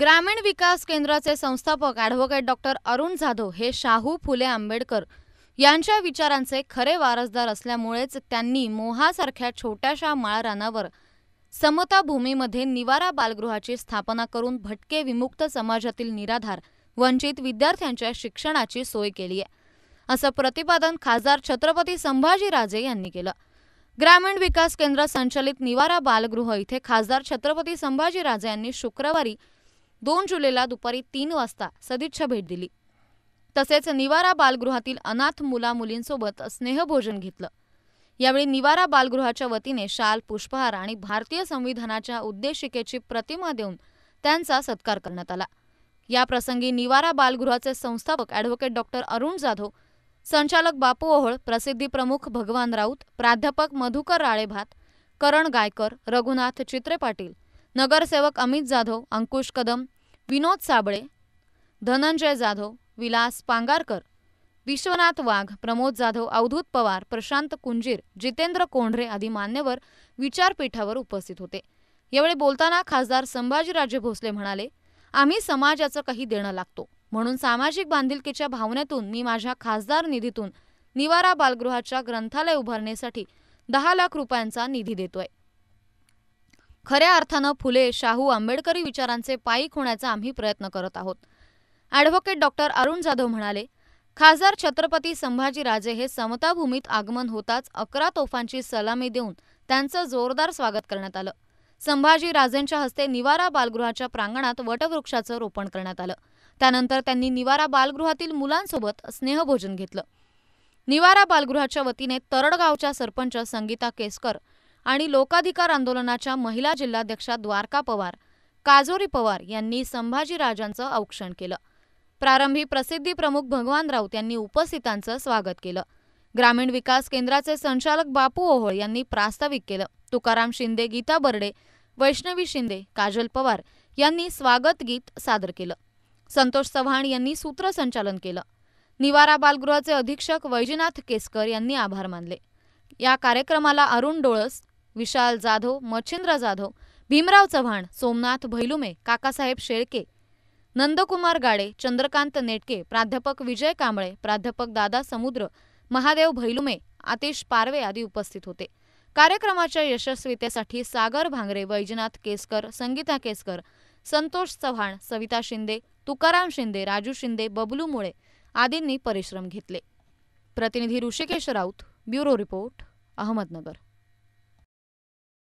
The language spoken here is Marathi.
ग्रामीण विकास केंद्राचे संस्थापक ॲडव्होकेट डॉक्टर अरुण जाधव हे शाहू फुले आंबेडकर यांच्या विचारांचे खरे वारसदार असल्यामुळेच त्यांनी मोहासारख्या छोट्याशा माळरानावर समता भूमीमध्ये निवारा बालगृहाची स्थापना करून भटके विमुक्त समाजातील निराधार वंचित विद्यार्थ्यांच्या शिक्षणाची सोय केली आहे असं प्रतिपादन खासदार छत्रपती संभाजीराजे यांनी केलं ग्रामीण विकास केंद्र संचालित निवारा बालगृह इथे खासदार छत्रपती संभाजीराजे यांनी शुक्रवारी दोन जुलैला दुपारी तीन वाजता सदिच्छा भेट दिली तसेच निवारा बालगृहातील अनाथ मुला मुलींसोबत स्नेहभोजन घेतलं यावेळी निवारा बालगृहाच्या वतीने शाल पुष्पहार आणि भारतीय संविधानाच्या उद्देशिकेची प्रतिमा देऊन त्यांचा सत्कार करण्यात आला या प्रसंगी निवारा बालगृहाचे संस्थापक ॲडव्होकेट डॉक्टर अरुण जाधव संचालक बापू ओहळ प्रसिद्धी प्रमुख भगवान राऊत प्राध्यापक मधुकर राळेभात करण गायकर रघुनाथ चित्रे पाटील नगरसेवक अमित जाधव अंकुश कदम विनोद साबळे धनंजय जाधव विलास पांगारकर विश्वनाथ वाघ प्रमोद जाधव अवधूत पवार प्रशांत कुंजीर जितेंद्र कोंढरे आदी मान्यवर विचारपीठावर उपस्थित होते यावेळी बोलताना खासदार संभाजीराजे भोसले म्हणाले आम्ही समाजाचं काही देणं लागतो म्हणून सामाजिक बांधिलकीच्या भावनेतून मी माझ्या खासदार निधीतून निवारा बालगृहाच्या ग्रंथालय उभारण्यासाठी दहा लाख रुपयांचा निधी देतोय खऱ्या अर्थानं फुले शाहू आंबेडकरी विचारांचे पायी होण्याचा आम्ही प्रयत्न करत आहोत ॲडव्होकेट डॉक्टर अरुण जाधव म्हणाले खासदार छत्रपती संभाजीराजे हे समताभूमीत आगमन होताच अकरा तोफांची सलामी देऊन त्यांचं जोरदार स्वागत करण्यात आलं संभाजीराजेंच्या हस्ते निवारा बालगृहाच्या प्रांगणात वटवृक्षाचं रोपण करण्यात आलं त्यानंतर त्यांनी निवारा बालगृहातील मुलांसोबत स्नेहभोजन घेतलं निवारा बालगृहाच्या वतीने तरडगावच्या सरपंच संगीता केसकर आणि लोकाधिकार आंदोलनाच्या महिला जिल्हाध्यक्षा द्वारका पवार काजोरी पवार यांनी संभाजीराजांचं औक्षण केलं प्रारंभी प्रसिद्धी प्रमुख भगवान राऊत यांनी उपस्थितांचं स्वागत केलं ग्रामीण विकास केंद्राचे संचालक बापू ओहोळ यांनी प्रास्ताविक केलं तुकाराम शिंदे गीता बर्डे वैष्णवी शिंदे काजल पवार यांनी स्वागत गीत सादर केलं संतोष चव्हाण यांनी सूत्रसंचालन केलं निवारा बालगृहाचे अधीक्षक वैजनाथ केसकर यांनी आभार मानले या कार्यक्रमाला अरुण डोळस विशाल जाधव मच्छिंद्र जाधव भीमराव चव्हाण सोमनाथ भैलुमे काकासाहेब शेळके नंदकुमार गाडे चंद्रकांत नेटके प्राध्यापक विजय कांबळे प्राध्यापक दादा समुद्र महादेव भैलुमे आतिश पारवे आदी उपस्थित होते कार्यक्रमाच्या यशस्वीतेसाठी सागर भांगरे वैजनाथ केसकर संगीता केसकर संतोष चव्हाण सविता शिंदे तुकाराम शिंदे राजू शिंदे बबलू मुळे आदींनी परिश्रम घेतले प्रतिनिधी ऋषिकेश राऊत ब्युरो रिपोर्ट अहमदनगर